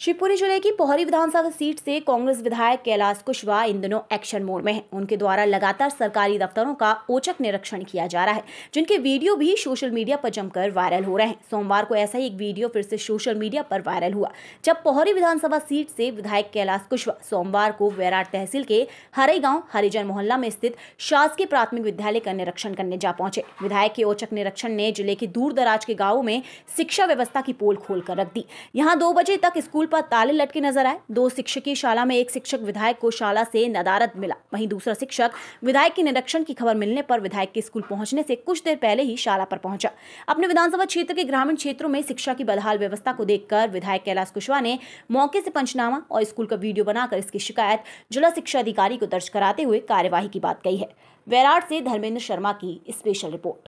शिवपुरी जिले की पोहरी विधानसभा सीट से कांग्रेस विधायक कैलाश कुशवाहा इन दिनों एक्शन मोड में हैं। उनके द्वारा लगातार सरकारी दफ्तरों का ओचक निरीक्षण किया जा रहा है जिनके वीडियो भी सोशल मीडिया पर जमकर वायरल हो रहे हैं सोमवार को ऐसा ही एक वीडियो फिर से सोशल मीडिया पर वायरल हुआ जब पोहरी विधानसभा सीट से विधायक कैलाश कुशवाहा सोमवार को वैराट तहसील के हरे गाँव हरिजन मोहल्ला में स्थित शासकीय प्राथमिक विद्यालय का निरीक्षण करने जा पहुंचे विधायक के ओचक निरीक्षण ने जिले के दूर दराज के गाँवों में शिक्षा व्यवस्था की पोल खोल रख दी यहाँ दो बजे तक स्कूल पर ताले लटके नजर आए दो शिक्षकीय शाला में एक शिक्षक विधायक को शाला से नदारत मिला वहीं दूसरा शिक्षक विधायक के निरीक्षण की खबर मिलने पर विधायक के स्कूल पहुंचने से कुछ देर पहले ही शाला पर पहुंचा अपने विधानसभा क्षेत्र के ग्रामीण क्षेत्रों में शिक्षा की बदहाल व्यवस्था को देखकर विधायक कैलाश कुशवाहा ने मौके से पंचनामा और स्कूल का वीडियो बनाकर इसकी शिकायत जिला शिक्षा अधिकारी को दर्ज कराते हुए कार्यवाही की बात कही है वैराट से धर्मेंद्र शर्मा की स्पेशल रिपोर्ट